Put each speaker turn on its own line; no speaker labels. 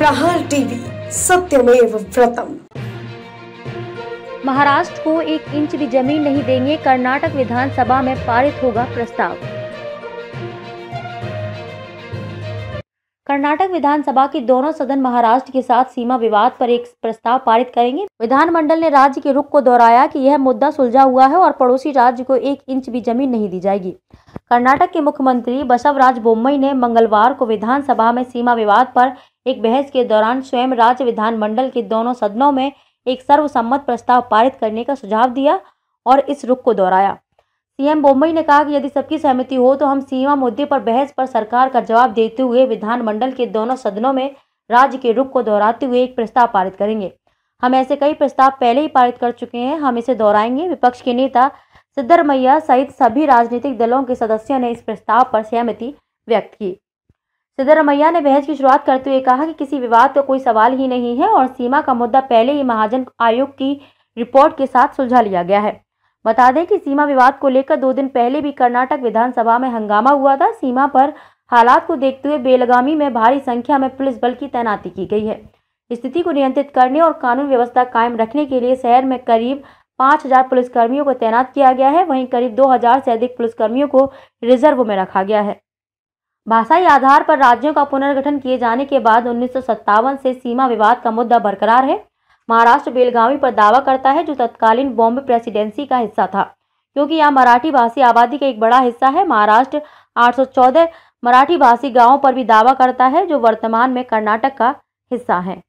प्रहार टीवी सत्यमेव व्रतम
महाराष्ट्र को एक इंच भी जमीन नहीं देंगे कर्नाटक विधानसभा में पारित होगा प्रस्ताव कर्नाटक विधानसभा के दोनों सदन महाराष्ट्र के साथ सीमा विवाद पर एक प्रस्ताव पारित करेंगे विधानमंडल ने राज्य के रुख को दोहराया कि यह मुद्दा सुलझा हुआ है और पड़ोसी राज्य को एक इंच भी जमीन नहीं दी जाएगी कर्नाटक के मुख्यमंत्री बसवराज बोम्मई ने मंगलवार को विधानसभा में सीमा विवाद पर एक बहस के दौरान स्वयं राज्य विधानमंडल के दोनों सदनों में एक सर्वसम्मत प्रस्ताव पारित करने का सुझाव दिया और इस रुख को दोहराया सीएम बोम्बई ने कहा कि यदि सबकी सहमति हो तो हम सीमा मुद्दे पर बहस पर सरकार का जवाब देते हुए विधानमंडल के दोनों सदनों में राज्य के रुख को दोहराते हुए एक प्रस्ताव पारित करेंगे हम ऐसे कई प्रस्ताव पहले ही पारित कर चुके हैं हम इसे दोहराएंगे विपक्ष के नेता सिद्धरमैया सहित सभी राजनीतिक दलों के सदस्यों ने इस प्रस्ताव पर सहमति व्यक्त की सिद्धरमैया ने बहस की शुरुआत करते हुए कहा कि किसी विवाद का कोई सवाल ही नहीं है और सीमा का मुद्दा पहले ही महाजन आयोग की रिपोर्ट के साथ सुलझा लिया गया है बता दें कि सीमा विवाद को लेकर दो दिन पहले भी कर्नाटक विधानसभा में हंगामा हुआ था सीमा पर हालात को देखते हुए बेलगामी में भारी संख्या में पुलिस बल की तैनाती की गई है स्थिति को नियंत्रित करने और कानून व्यवस्था कायम रखने के लिए शहर में करीब पाँच हज़ार पुलिसकर्मियों को तैनात किया गया है वहीं करीब दो हज़ार से अधिक पुलिसकर्मियों को रिजर्व में रखा गया है भाषाई आधार पर राज्यों का पुनर्गठन किए जाने के बाद उन्नीस से सीमा विवाद का मुद्दा बरकरार है महाराष्ट्र बेलगावी पर दावा करता है जो तत्कालीन बॉम्बे प्रेसिडेंसी का हिस्सा था क्योंकि यहाँ मराठी भाषी आबादी का एक बड़ा हिस्सा है महाराष्ट्र 814 मराठी भाषी गांवों पर भी दावा करता है जो वर्तमान में कर्नाटक का हिस्सा है